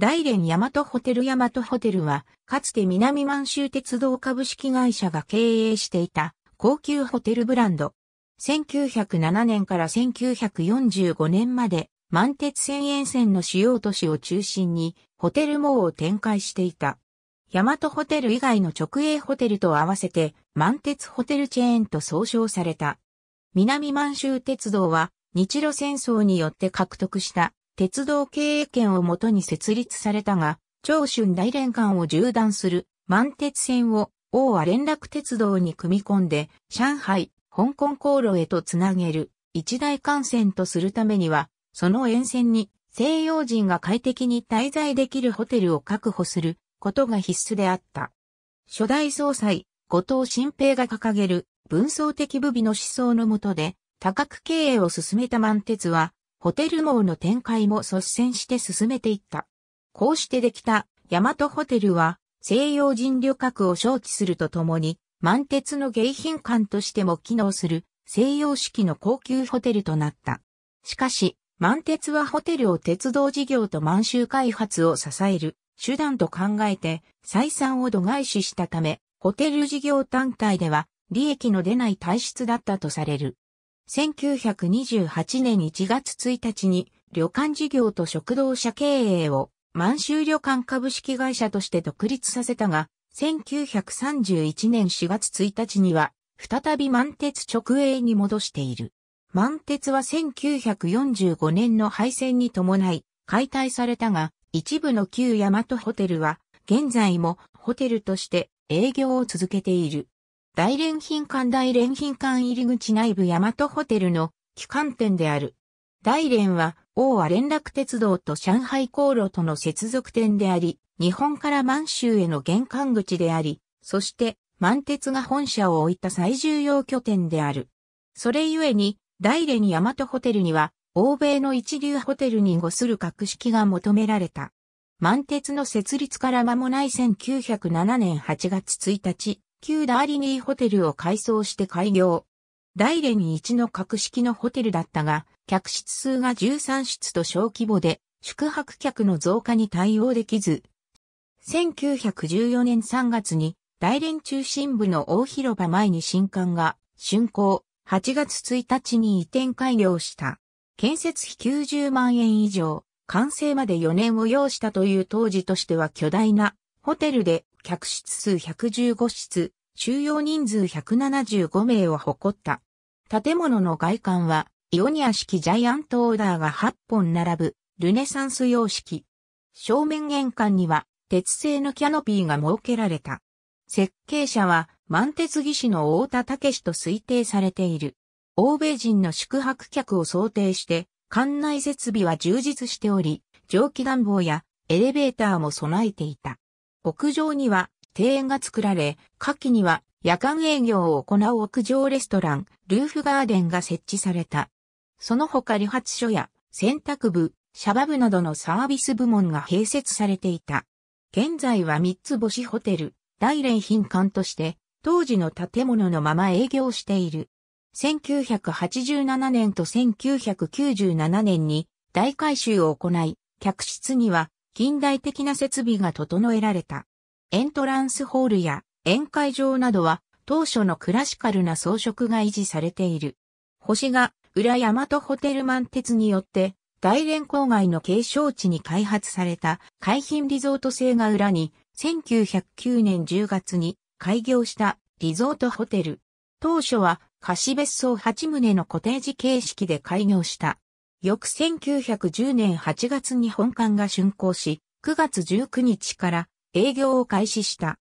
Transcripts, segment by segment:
大連大和ホテル大和ホテルは、かつて南満州鉄道株式会社が経営していた高級ホテルブランド。1907年から1945年まで、満鉄線沿線の主要都市を中心に、ホテル網を展開していた。大和ホテル以外の直営ホテルと合わせて、満鉄ホテルチェーンと総称された。南満州鉄道は、日露戦争によって獲得した鉄道経営権をもとに設立されたが、長春大連間を縦断する満鉄線を大和連絡鉄道に組み込んで、上海、香港航路へとつなげる一大幹線とするためには、その沿線に西洋人が快適に滞在できるホテルを確保することが必須であった。初代総裁、後藤新平が掲げる文層的武備の思想のもとで、多角経営を進めた満鉄は、ホテル網の展開も率先して進めていった。こうしてできた大和ホテルは西洋人旅客を招致するとともに満鉄の迎賓館としても機能する西洋式の高級ホテルとなった。しかし、満鉄はホテルを鉄道事業と満州開発を支える手段と考えて採算を度外視したため、ホテル事業単体では利益の出ない体質だったとされる。1928年1月1日に旅館事業と食堂車経営を満州旅館株式会社として独立させたが、1931年4月1日には再び満鉄直営に戻している。満鉄は1945年の廃線に伴い解体されたが、一部の旧大和ホテルは現在もホテルとして営業を続けている。大連品館大連品館入り口内部大和ホテルの旗艦店である。大連は、大和連絡鉄道と上海航路との接続点であり、日本から満州への玄関口であり、そして、満鉄が本社を置いた最重要拠点である。それゆえに、大連大和ホテルには、欧米の一流ホテルにごする格式が求められた。満鉄の設立から間もない1907年8月1日、旧ダーリニーホテルを改装して開業。大連一の格式のホテルだったが、客室数が13室と小規模で、宿泊客の増加に対応できず、1914年3月に大連中心部の大広場前に新館が竣工、8月1日に移転開業した。建設費90万円以上、完成まで4年を要したという当時としては巨大なホテルで客室数115室、収容人数175名を誇った。建物の外観は、イオニア式ジャイアントオーダーが8本並ぶ、ルネサンス様式。正面玄関には、鉄製のキャノピーが設けられた。設計者は、満鉄技師の大田武と推定されている。欧米人の宿泊客を想定して、館内設備は充実しており、蒸気暖房やエレベーターも備えていた。屋上には庭園が作られ、夏季には夜間営業を行う屋上レストラン、ルーフガーデンが設置された。その他理髪所や洗濯部、シャバ部などのサービス部門が併設されていた。現在は三つ星ホテル、大連品館として、当時の建物のまま営業している。1987年と1997年に大改修を行い、客室には近代的な設備が整えられた。エントランスホールや宴会場などは当初のクラシカルな装飾が維持されている。星が裏大和ホテルマン鉄によって大連郊外の景勝地に開発された海浜リゾート製が裏に1909年10月に開業したリゾートホテル。当初は貸別荘8棟のコテージ形式で開業した。翌1910年8月に本館が竣工し、9月19日から営業を開始した。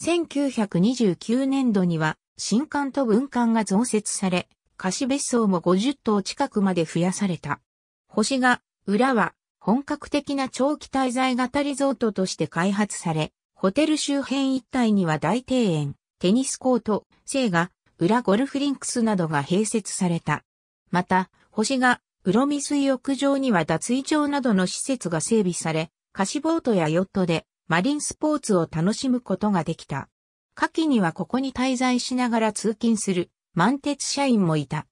1929年度には新館と文館が増設され、貸別荘も50棟近くまで増やされた。星が、裏は、本格的な長期滞在型リゾートとして開発され、ホテル周辺一帯には大庭園、テニスコート、生が、裏ゴルフリンクスなどが併設された。また、星が、ろみ水浴場には脱衣場などの施設が整備され、貸しボートやヨットでマリンスポーツを楽しむことができた。夏季にはここに滞在しながら通勤する満鉄社員もいた。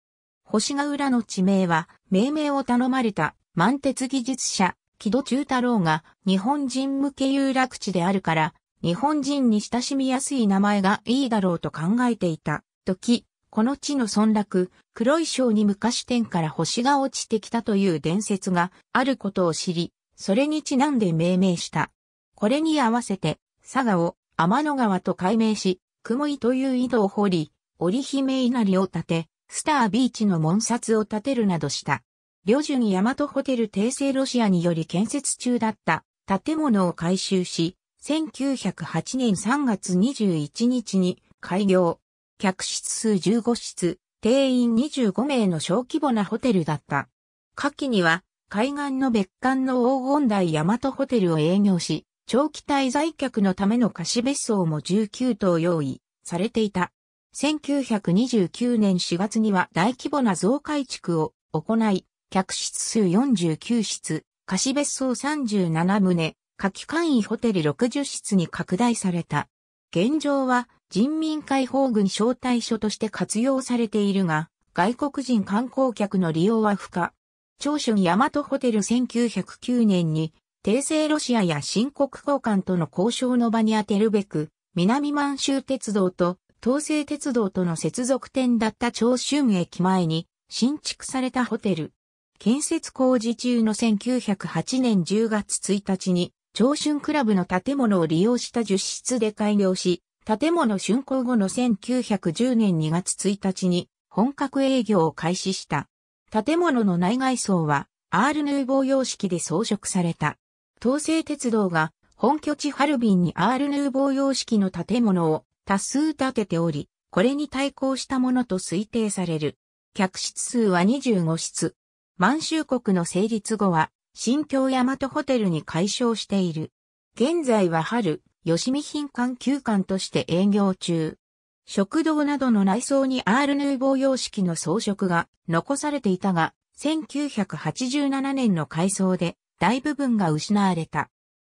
星ヶ浦の地名は命名を頼まれた満鉄技術者、木戸中太郎が日本人向け有楽地であるから、日本人に親しみやすい名前がいいだろうと考えていた。時、この地の村落、黒い章に昔天から星が落ちてきたという伝説があることを知り、それにちなんで命名した。これに合わせて、佐賀を天の川と改名し、雲井という井戸を掘り、織姫稲荷を建て、スタービーチの門札を建てるなどした。旅順大和ホテル帝政ロシアにより建設中だった建物を改修し、1908年3月21日に開業。客室数15室、定員25名の小規模なホテルだった。夏季には、海岸の別館の黄金台大和ホテルを営業し、長期滞在客のための貸別荘も19棟用意されていた。1929年4月には大規模な増改築を行い、客室数49室、貸別荘37棟、夏季簡易ホテル60室に拡大された。現状は人民解放軍招待所として活用されているが、外国人観光客の利用は不可。長春大和ホテル1909年に、帝政ロシアや新国交換との交渉の場に充てるべく、南満州鉄道と東西鉄道との接続点だった長春駅前に新築されたホテル。建設工事中の1908年10月1日に長春クラブの建物を利用した樹室で開業し、建物竣工後の1910年2月1日に本格営業を開始した。建物の内外装はアールヌーボー様式で装飾された。東西鉄道が本拠地ハルビンにアールヌーボー様式の建物を多数建てており、これに対抗したものと推定される。客室数は25室。満州国の成立後は、新京大和ホテルに改称している。現在は春、吉見品館休館として営業中。食堂などの内装にアールヌーボー様式の装飾が残されていたが、1987年の改装で大部分が失われた。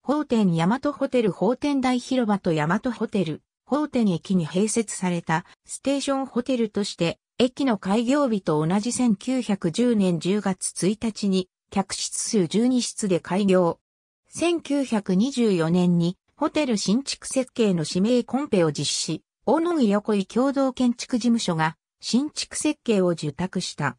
法典大和ホテル法典大広場と大和ホテル、法典駅に併設されたステーションホテルとして、駅の開業日と同じ1910年10月1日に客室数12室で開業。1924年にホテル新築設計の指名コンペを実施、大野井横井共同建築事務所が新築設計を受託した。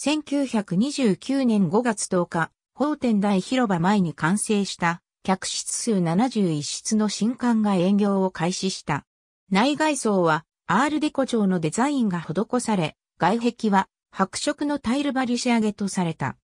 1929年5月10日、法天台広場前に完成した客室数71室の新館が営業を開始した。内外装はアールデコ調のデザインが施され、外壁は白色のタイル張り仕上げとされた。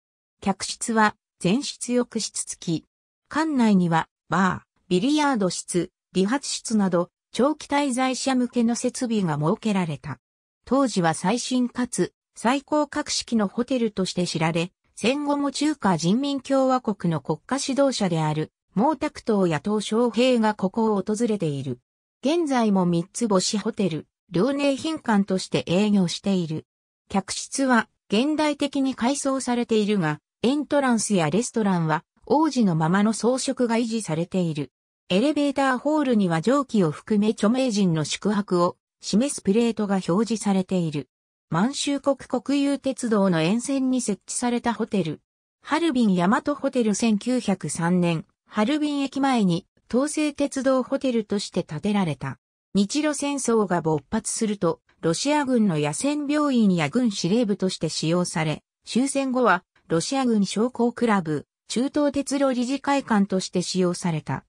客室は全室浴室付き。館内にはバー、ビリヤード室、理髪室など、長期滞在者向けの設備が設けられた。当時は最新かつ最高格式のホテルとして知られ、戦後も中華人民共和国の国家指導者である毛沢東や東小平がここを訪れている。現在も三つ星ホテル、両寧品館として営業している。客室は現代的に改装されているが、エントランスやレストランは王子のままの装飾が維持されている。エレベーターホールには蒸気を含め著名人の宿泊を示すプレートが表示されている。満州国国有鉄道の沿線に設置されたホテル。ハルビン大和ホテル1903年、ハルビン駅前に東西鉄道ホテルとして建てられた。日露戦争が勃発すると、ロシア軍の野戦病院や軍司令部として使用され、終戦後はロシア軍商工クラブ、中東鉄路理事会館として使用された。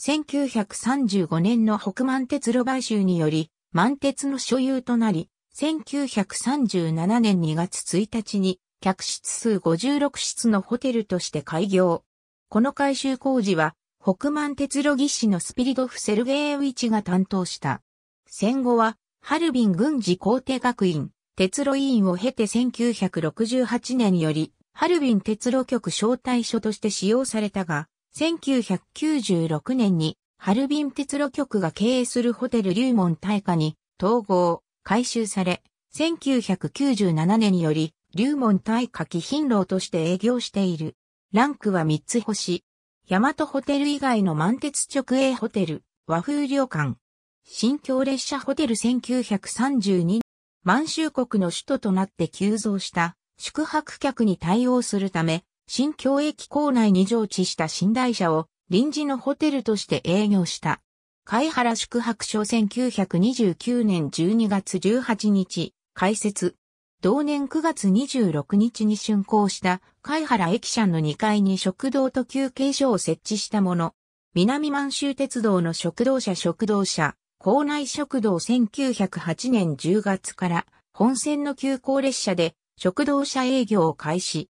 1935年の北満鉄路買収により、満鉄の所有となり、1937年2月1日に客室数56室のホテルとして開業。この改修工事は、北満鉄路技師のスピリドフ・セルゲイウィチが担当した。戦後は、ハルビン軍事工程学院、鉄路委員を経て1968年より、ハルビン鉄路局招待所として使用されたが、1996年にハルビン鉄路局が経営するホテル龍門大化に統合、改修され、1997年により龍門大化貴品楼として営業している。ランクは3つ星。大和ホテル以外の満鉄直営ホテル、和風旅館。新京列車ホテル1932満州国の首都となって急増した宿泊客に対応するため、新京駅構内に常置した寝台車を臨時のホテルとして営業した。貝原宿泊所1929年12月18日、開設。同年9月26日に竣工した貝原駅舎の2階に食堂と休憩所を設置したもの。南満州鉄道の食堂車食堂車、校内食堂1908年10月から本線の急行列車で食堂車営業を開始。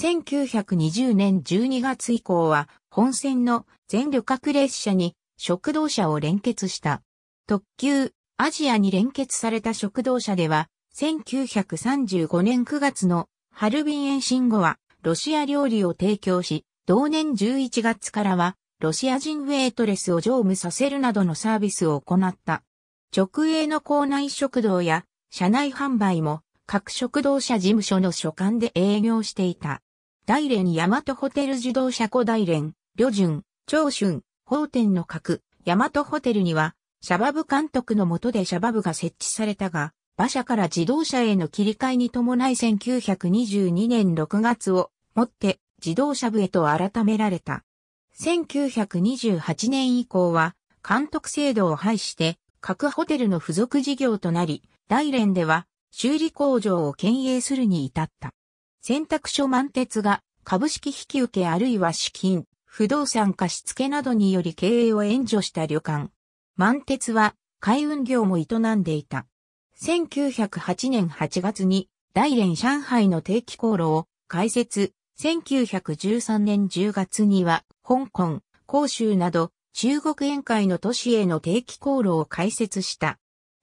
1920年12月以降は本線の全旅客列車に食堂車を連結した。特急、アジアに連結された食堂車では、1935年9月のハルビン延伸後はロシア料理を提供し、同年11月からはロシア人ウェイトレスを乗務させるなどのサービスを行った。直営の校内食堂や車内販売も各食堂車事務所の所管で営業していた。大連大和ホテル自動車庫大連、旅順、長春、法天の核大和ホテルには、シャバブ監督の下でシャバブが設置されたが、馬車から自動車への切り替えに伴い1922年6月をもって自動車部へと改められた。1928年以降は監督制度を廃して各ホテルの付属事業となり、大連では修理工場を経営するに至った。選択書満鉄が株式引受あるいは資金、不動産貸付などにより経営を援助した旅館。満鉄は海運業も営んでいた。1908年8月に大連上海の定期航路を開設。1913年10月には香港、広州など中国沿海の都市への定期航路を開設した。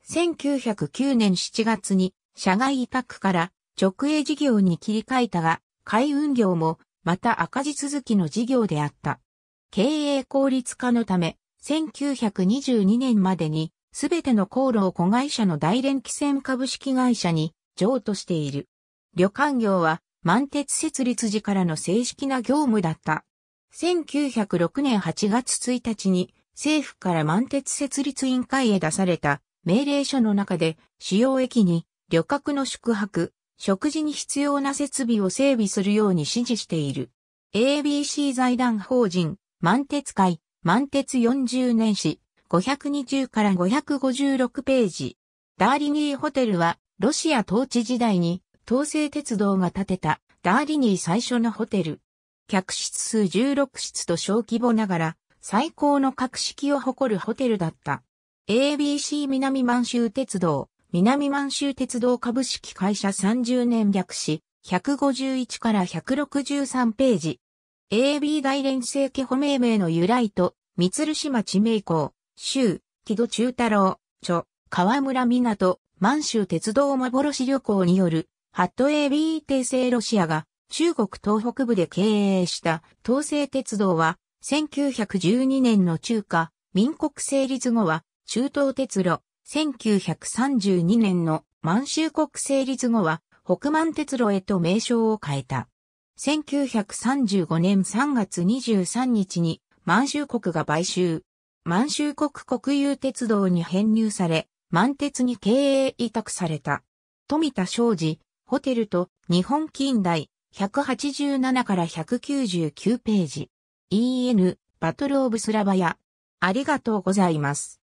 1909年7月に社外委託から直営事業に切り替えたが、海運業もまた赤字続きの事業であった。経営効率化のため、1922年までに、すべての航路を子会社の大連汽船株式会社に譲渡している。旅館業は満鉄設立時からの正式な業務だった。1906年8月1日に政府から満鉄設立委員会へ出された命令書の中で主要駅に旅客の宿泊、食事に必要な設備を整備するように指示している。ABC 財団法人、満鉄会、満鉄40年史、520から556ページ。ダーリニーホテルは、ロシア統治時代に、東西鉄道が建てた、ダーリニー最初のホテル。客室数16室と小規模ながら、最高の格式を誇るホテルだった。ABC 南満州鉄道、南満州鉄道株式会社30年略史、151から163ページ。AB 大連政家保命名の由来と、三鶴島地名港、州、木戸中太郎、著、河村港、満州鉄道幻旅行による、ハット AB 帝政ロシアが、中国東北部で経営した東西鉄道は、1912年の中華、民国成立後は、中東鉄路、1932年の満州国成立後は北満鉄路へと名称を変えた。1935年3月23日に満州国が買収。満州国国有鉄道に編入され、満鉄に経営委託された。富田商事、ホテルと日本近代187から199ページ。EN、バトルオブスラバヤ。ありがとうございます。